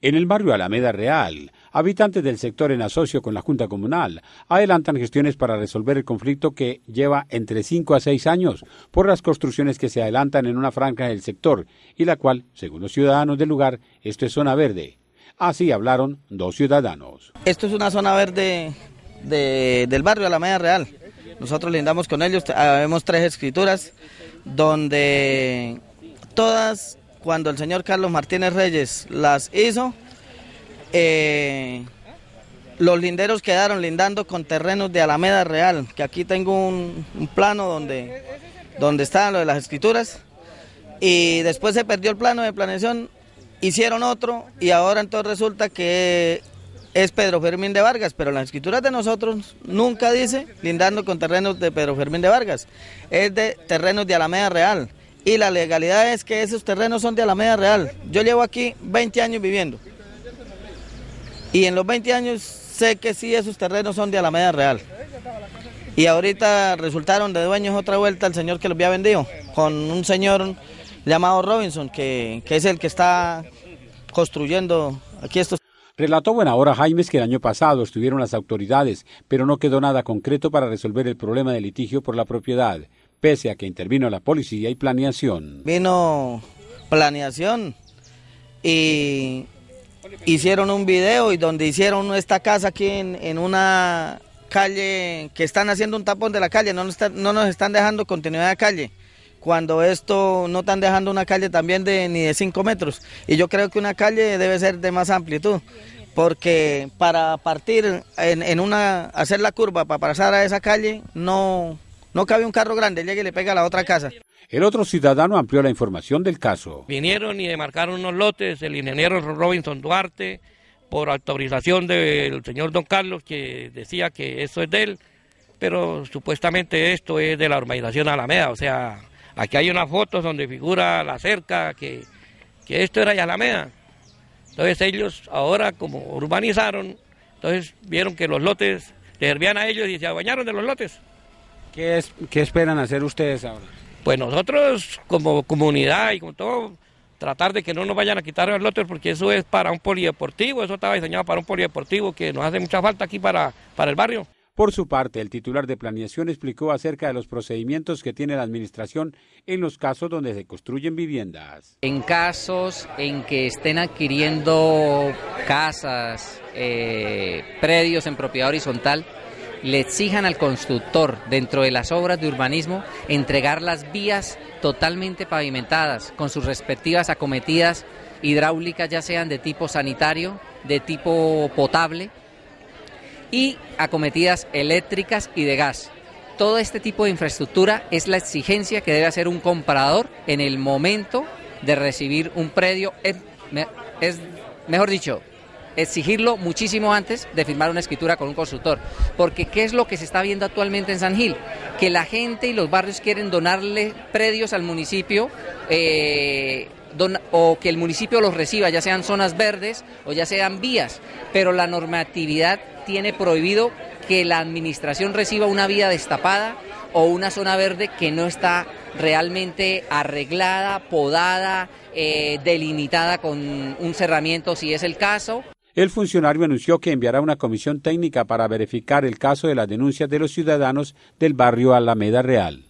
En el barrio Alameda Real, habitantes del sector en asocio con la Junta Comunal adelantan gestiones para resolver el conflicto que lleva entre 5 a 6 años por las construcciones que se adelantan en una franja del sector y la cual, según los ciudadanos del lugar, esto es zona verde. Así hablaron dos ciudadanos. Esto es una zona verde del barrio Alameda Real. Nosotros lindamos con ellos, vemos tres escrituras donde todas cuando el señor Carlos Martínez Reyes las hizo, eh, los linderos quedaron lindando con terrenos de Alameda Real, que aquí tengo un, plano donde, donde están lo de las escrituras, y después se perdió el plano de planeación, hicieron otro, y ahora entonces resulta que es Pedro Fermín de Vargas, pero las escrituras de nosotros nunca dice lindando con terrenos de Pedro Fermín de Vargas, es de terrenos de Alameda Real y la legalidad es que esos terrenos son de Alameda Real. Yo llevo aquí 20 años viviendo. Y en los 20 años sé que sí esos terrenos son de Alameda Real. Y ahorita resultaron de dueños otra vuelta el señor que los había vendido, con un señor llamado Robinson, que, es el que está construyendo aquí estos. Relató Buenahora Jaimes que el año pasado estuvieron las autoridades, pero no quedó nada concreto para resolver el problema de litigio por la propiedad pese a que intervino la policía y planeación. Vino planeación y hicieron un video y donde hicieron esta casa aquí en, una calle, que están haciendo un tapón de la calle, no nos, están dejando continuidad de calle cuando esto no están dejando una calle también de ni de 5 metros. Y yo creo que una calle debe ser de más amplitud, porque para partir en, en una, hacer la curva para pasar a esa calle, no, no cabe un carro grande, llega y le pega a la otra casa. El otro ciudadano amplió la información del caso. Vinieron y demarcaron unos lotes, el ingeniero Robinson Duarte, por autorización del señor Don Carlos, que decía que eso es de él, pero supuestamente esto es de la urbanización Alameda, o sea, aquí hay unas fotos donde figura la cerca, que, esto era de Alameda. Entonces ellos ahora como urbanizaron, entonces vieron que los lotes le servían a ellos y se adueñaron de los lotes. ¿Qué, esperan hacer ustedes ahora? Pues nosotros como comunidad y como todo, tratar de que no nos vayan a quitar el lote porque eso es para un polideportivo, eso estaba diseñado para un polideportivo que nos hace mucha falta aquí para, para el barrio. Por su parte, el titular de planeación explicó acerca de los procedimientos que tiene la administración en los casos donde se construyen viviendas. En casos en que estén adquiriendo casas, eh, predios en propiedad horizontal, le exijan al constructor dentro de las obras de urbanismo entregar las vías totalmente pavimentadas con sus respectivas acometidas hidráulicas, ya sean de tipo sanitario, de tipo potable y acometidas eléctricas y de gas. Todo este tipo de infraestructura es la exigencia que debe hacer un comprador en el momento de recibir un predio, es, mejor dicho, exigirlo muchísimo antes de firmar una escritura con un consultor, Porque ¿qué es lo que se está viendo actualmente en San Gil? Que la gente y los barrios quieren donarle predios al municipio. Eh, o que el municipio los reciba, ya sean zonas verdes o ya sean vías, pero la normatividad tiene prohibido que la administración reciba una vía destapada o una zona verde que no está realmente arreglada, podada, eh, delimitada con un cerramiento si es el caso. El funcionario anunció que enviará una comisión técnica para verificar el caso de las denuncias de los ciudadanos del barrio Alameda Real.